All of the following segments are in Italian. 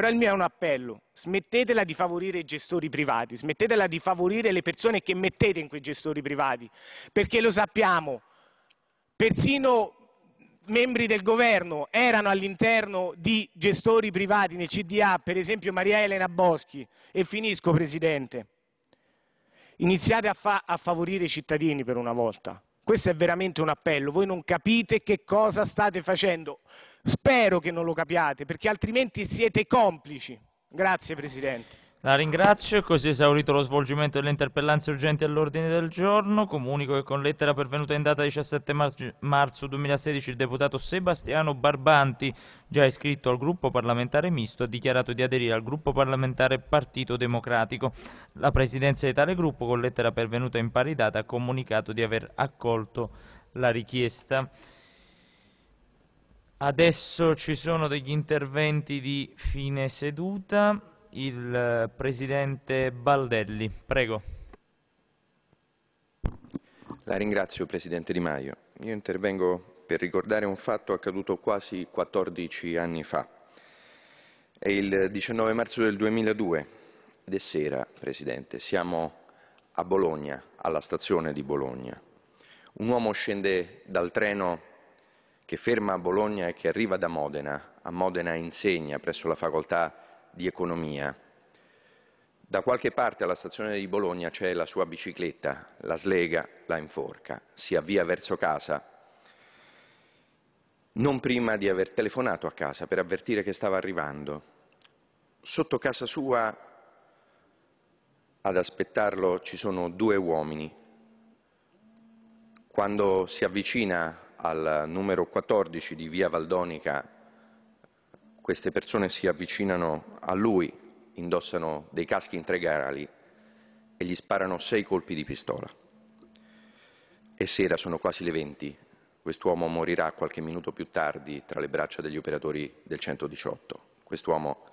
Però il mio è un appello, smettetela di favorire i gestori privati, smettetela di favorire le persone che mettete in quei gestori privati, perché lo sappiamo, persino membri del governo erano all'interno di gestori privati nel CDA, per esempio Maria Elena Boschi, e finisco Presidente. Iniziate a, fa- a favorire i cittadini per una volta. Questo è veramente un appello. Voi non capite che cosa state facendo. Spero che non lo capiate, perché altrimenti siete complici. Grazie Presidente. La ringrazio, così esaurito lo svolgimento delle interpellanze urgenti all'ordine del giorno. Comunico che con lettera pervenuta in data 17 marzo 2016 il deputato Sebastiano Barbanti, già iscritto al gruppo parlamentare misto, ha dichiarato di aderire al gruppo parlamentare Partito Democratico. La presidenza di tale gruppo, con lettera pervenuta in pari data, ha comunicato di aver accolto la richiesta. Adesso ci sono degli interventi di fine seduta il eh, Presidente Baldelli. Prego. La ringrazio Presidente Di Maio. Io intervengo per ricordare un fatto accaduto quasi 14 anni fa. È il 19 marzo del 2002 ed è sera, Presidente. Siamo a Bologna, alla stazione di Bologna. Un uomo scende dal treno che ferma a Bologna e che arriva da Modena. A Modena insegna presso la facoltà di economia. Da qualche parte alla stazione di Bologna c'è la sua bicicletta, la slega, la inforca, si avvia verso casa, non prima di aver telefonato a casa per avvertire che stava arrivando. Sotto casa sua ad aspettarlo ci sono due uomini. Quando si avvicina al numero 14 di via Valdonica queste persone si avvicinano a lui, indossano dei caschi integrali e gli sparano sei colpi di pistola. È sera, sono quasi le 20. Quest'uomo morirà qualche minuto più tardi tra le braccia degli operatori del 118. Quest'uomo,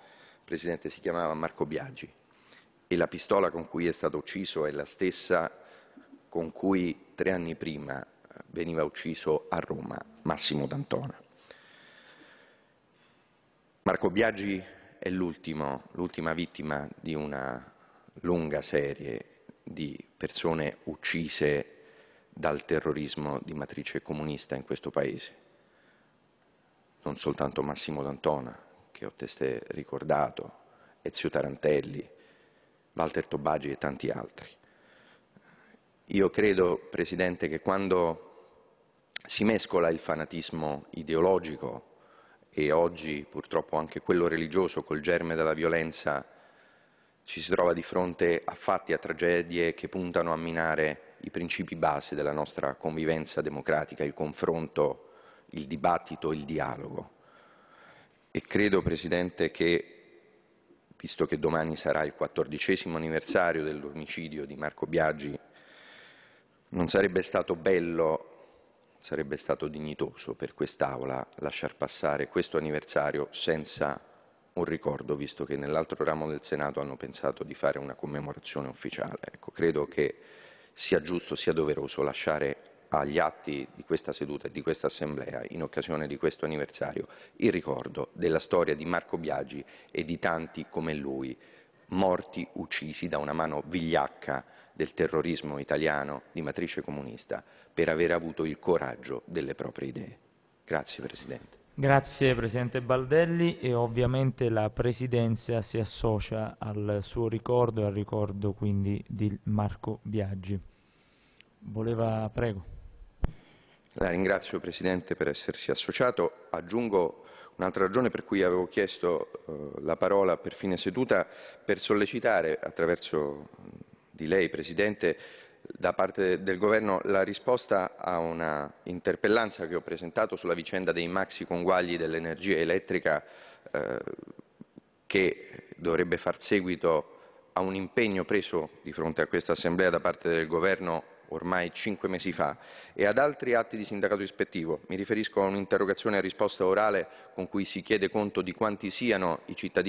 presidente, si chiamava Marco Biaggi e la pistola con cui è stato ucciso è la stessa con cui tre anni prima veniva ucciso a Roma Massimo D'Antona. Marco Biagi è l'ultima vittima di una lunga serie di persone uccise dal terrorismo di matrice comunista in questo paese. Non soltanto Massimo D'Antona, che ho testé ricordato, Ezio Tarantelli, Walter Tobagi e tanti altri. Io credo, Presidente, che quando si mescola il fanatismo ideologico e oggi purtroppo anche quello religioso col germe della violenza ci si trova di fronte a fatti, a tragedie che puntano a minare i principi base della nostra convivenza democratica, il confronto, il dibattito, il dialogo. E credo, Presidente, che, visto che domani sarà il quattordicesimo anniversario dell'omicidio di Marco Biagi, non sarebbe stato bello sarebbe stato dignitoso per quest'Aula lasciar passare questo anniversario senza un ricordo, visto che nell'altro ramo del Senato hanno pensato di fare una commemorazione ufficiale. Ecco, credo che sia giusto, sia doveroso lasciare agli atti di questa seduta e di questa assemblea, in occasione di questo anniversario, il ricordo della storia di Marco Biagi e di tanti come lui, morti, uccisi da una mano vigliacca del terrorismo italiano di matrice comunista per aver avuto il coraggio delle proprie idee. Grazie Presidente. Grazie Presidente Baldelli e ovviamente la Presidenza si associa al suo ricordo e al ricordo quindi di Marco Biaggi. Voleva, prego. La ringrazio Presidente per essersi associato. Aggiungo Un'altra ragione per cui avevo chiesto eh, la parola per fine seduta per sollecitare attraverso di lei, Presidente, da parte del Governo la risposta a una interpellanza che ho presentato sulla vicenda dei maxi conguagli dell'energia elettrica eh, che dovrebbe far seguito a un impegno preso di fronte a questa Assemblea da parte del Governo ormai cinque mesi fa, e ad altri atti di sindacato ispettivo. Mi riferisco a un'interrogazione a risposta orale con cui si chiede conto di quanti siano i cittadini